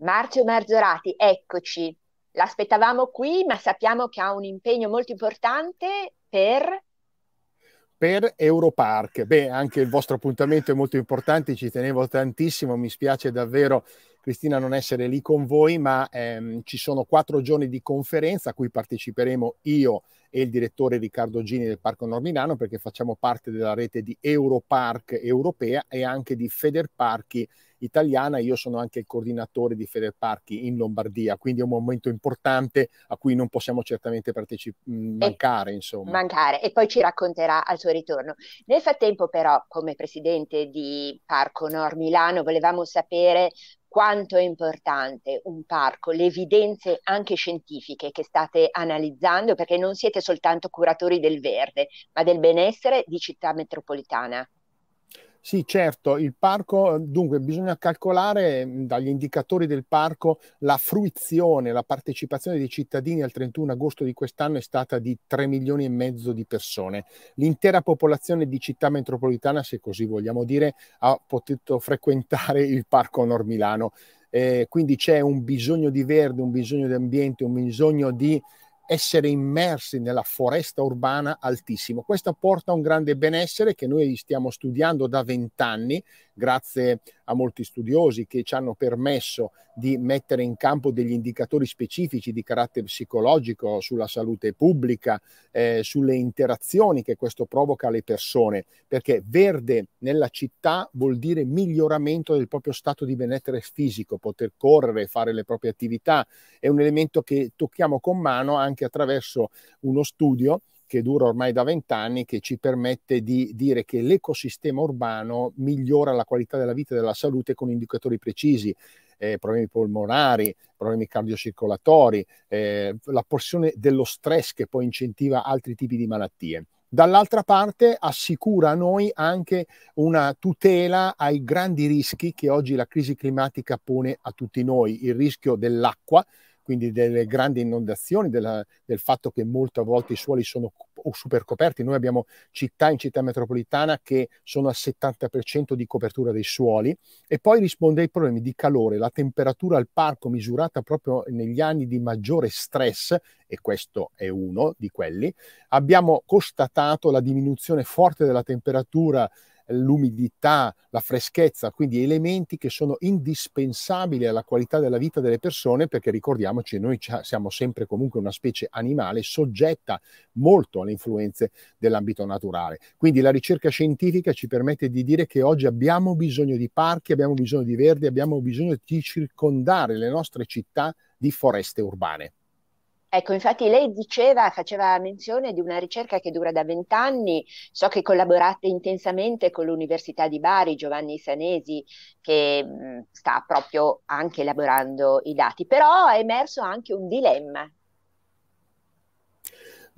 Marzio Marzorati, eccoci. L'aspettavamo qui, ma sappiamo che ha un impegno molto importante per per Europark. Beh, anche il vostro appuntamento è molto importante, ci tenevo tantissimo, mi spiace davvero Cristina non essere lì con voi, ma ehm, ci sono quattro giorni di conferenza a cui parteciperemo io e il direttore Riccardo Gini del Parco Nord Milano perché facciamo parte della rete di Europark europea e anche di Federparchi italiana. Io sono anche il coordinatore di Federparchi in Lombardia, quindi è un momento importante a cui non possiamo certamente partecip- mm, mancare. Insomma. Mancare, e poi ci racconterà al suo ritorno. Nel frattempo, però, come presidente di Parco Nord Milano, volevamo sapere quanto è importante un parco, le evidenze anche scientifiche che state analizzando, perché non siete soltanto curatori del verde, ma del benessere di città metropolitana. Sì, certo, il parco, dunque bisogna calcolare mm, dagli indicatori del parco la fruizione, la partecipazione dei cittadini al 31 agosto di quest'anno è stata di 3 milioni e mezzo di persone. L'intera popolazione di città metropolitana, se così vogliamo dire, ha potuto frequentare il parco Nord Milano. Eh, quindi c'è un bisogno di verde, un bisogno di ambiente, un bisogno di essere immersi nella foresta urbana altissimo. Questo porta a un grande benessere che noi stiamo studiando da vent'anni grazie a molti studiosi che ci hanno permesso di mettere in campo degli indicatori specifici di carattere psicologico sulla salute pubblica, eh, sulle interazioni che questo provoca alle persone, perché verde nella città vuol dire miglioramento del proprio stato di benessere fisico, poter correre, fare le proprie attività, è un elemento che tocchiamo con mano anche attraverso uno studio che dura ormai da vent'anni, che ci permette di dire che l'ecosistema urbano migliora la qualità della vita e della salute con indicatori precisi. Eh, problemi polmonari, problemi cardiocircolatori, eh, la porzione dello stress che poi incentiva altri tipi di malattie dall'altra parte assicura a noi anche una tutela ai grandi rischi che oggi la crisi climatica pone a tutti noi, il rischio dell'acqua, quindi delle grandi inondazioni, della, del fatto che molte volte i suoli sono super coperti. Noi abbiamo città in città metropolitana che sono al 70% di copertura dei suoli e poi risponde ai problemi di calore, la temperatura al parco misurata proprio negli anni di maggiore stress e questo è uno di quelli. Abbiamo constatato la diminuzione forte della temperatura l'umidità, la freschezza, quindi elementi che sono indispensabili alla qualità della vita delle persone perché ricordiamoci noi siamo sempre comunque una specie animale soggetta molto alle influenze dell'ambito naturale. Quindi la ricerca scientifica ci permette di dire che oggi abbiamo bisogno di parchi, abbiamo bisogno di verdi, abbiamo bisogno di circondare le nostre città di foreste urbane. Ecco, infatti lei diceva, faceva menzione di una ricerca che dura da vent'anni, so che collaborate intensamente con l'Università di Bari, Giovanni Sanesi, che mh, sta proprio anche elaborando i dati, però è emerso anche un dilemma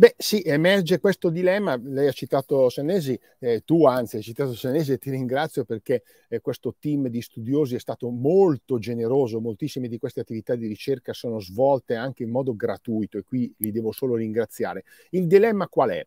Beh sì, emerge questo dilemma, lei ha citato Senesi, eh, tu anzi hai citato Senesi e ti ringrazio perché eh, questo team di studiosi è stato molto generoso, moltissime di queste attività di ricerca sono svolte anche in modo gratuito e qui li devo solo ringraziare. Il dilemma qual è?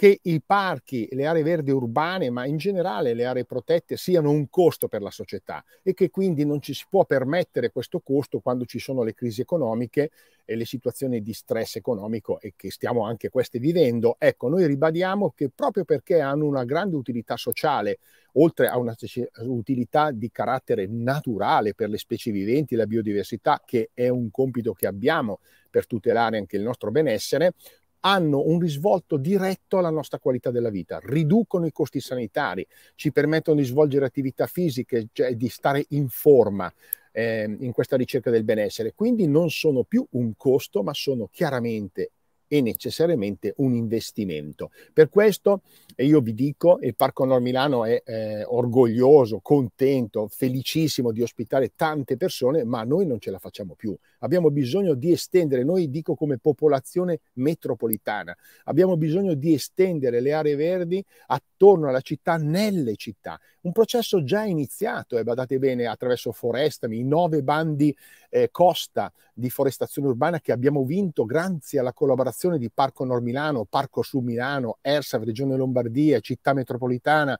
che i parchi, le aree verdi urbane, ma in generale le aree protette, siano un costo per la società e che quindi non ci si può permettere questo costo quando ci sono le crisi economiche e le situazioni di stress economico e che stiamo anche queste vivendo. Ecco, noi ribadiamo che proprio perché hanno una grande utilità sociale, oltre a una utilità di carattere naturale per le specie viventi, la biodiversità, che è un compito che abbiamo per tutelare anche il nostro benessere, hanno un risvolto diretto alla nostra qualità della vita, riducono i costi sanitari, ci permettono di svolgere attività fisiche, cioè di stare in forma eh, in questa ricerca del benessere. Quindi non sono più un costo, ma sono chiaramente è necessariamente un investimento. Per questo io vi dico, il Parco Nord Milano è eh, orgoglioso, contento, felicissimo di ospitare tante persone, ma noi non ce la facciamo più. Abbiamo bisogno di estendere, noi dico come popolazione metropolitana, abbiamo bisogno di estendere le aree verdi attorno alla città, nelle città. Un processo già iniziato, e eh, badate bene, attraverso Forestami, i nove bandi eh, Costa, di forestazione urbana che abbiamo vinto grazie alla collaborazione di Parco Nord Milano, Parco Su Milano, ERSA, Regione Lombardia, Città Metropolitana,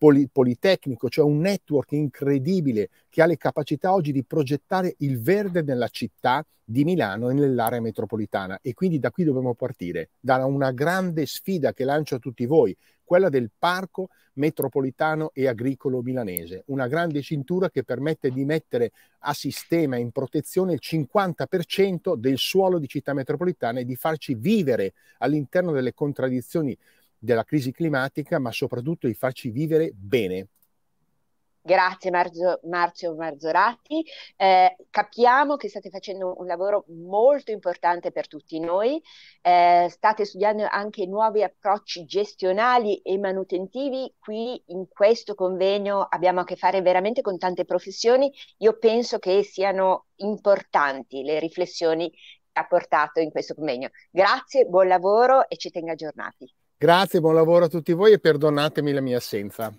poli- politecnico, cioè un network incredibile che ha le capacità oggi di progettare il verde nella città di Milano e nell'area metropolitana. E quindi da qui dobbiamo partire, da una grande sfida che lancio a tutti voi, quella del parco metropolitano e agricolo milanese, una grande cintura che permette di mettere a sistema in protezione il 50% del suolo di città metropolitana e di farci vivere all'interno delle contraddizioni della crisi climatica, ma soprattutto di farci vivere bene. Grazie Marzo, Marzio Marzorati, eh, capiamo che state facendo un lavoro molto importante per tutti noi, eh, state studiando anche nuovi approcci gestionali e manutentivi, qui in questo convegno abbiamo a che fare veramente con tante professioni, io penso che siano importanti le riflessioni che ha portato in questo convegno. Grazie, buon lavoro e ci tenga aggiornati. Grazie, buon lavoro a tutti voi e perdonatemi la mia assenza.